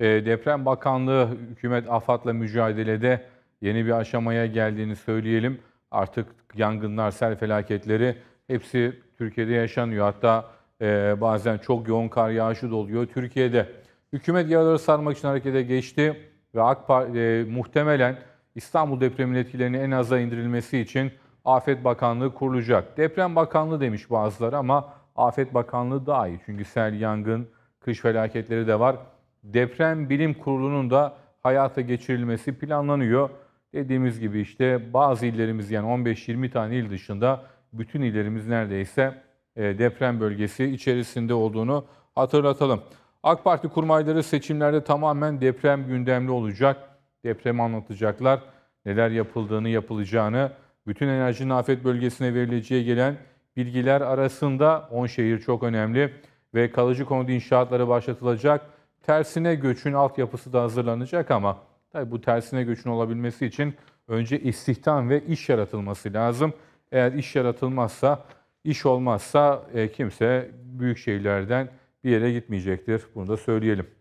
Ee, Deprem Bakanlığı hükümet AFAD'la mücadelede yeni bir aşamaya geldiğini söyleyelim. Artık yangınlar, sel felaketleri hepsi Türkiye'de yaşanıyor. Hatta e, bazen çok yoğun kar yağışı da oluyor Türkiye'de. Hükümet yaraları sarmak için harekete geçti ve AK Parti e, muhtemelen İstanbul depreminin etkilerini en aza indirilmesi için Afet Bakanlığı kurulacak. Deprem Bakanlığı demiş bazıları ama Afet Bakanlığı daha iyi. Çünkü sel, yangın, kış felaketleri de var. Deprem Bilim Kurulu'nun da hayata geçirilmesi planlanıyor. Dediğimiz gibi işte bazı illerimiz yani 15-20 tane il dışında bütün illerimiz neredeyse e, deprem bölgesi içerisinde olduğunu hatırlatalım. AK Parti kurmayları seçimlerde tamamen deprem gündemli olacak. Depremi anlatacaklar. Neler yapıldığını, yapılacağını, bütün enerjinin afet bölgesine verileceği gelen bilgiler arasında 10 şehir çok önemli ve kalıcı konut inşaatları başlatılacak tersine göçün altyapısı da hazırlanacak ama tabii bu tersine göçün olabilmesi için önce istihdam ve iş yaratılması lazım. Eğer iş yaratılmazsa, iş olmazsa e, kimse büyük şehirlerden bir yere gitmeyecektir. Bunu da söyleyelim.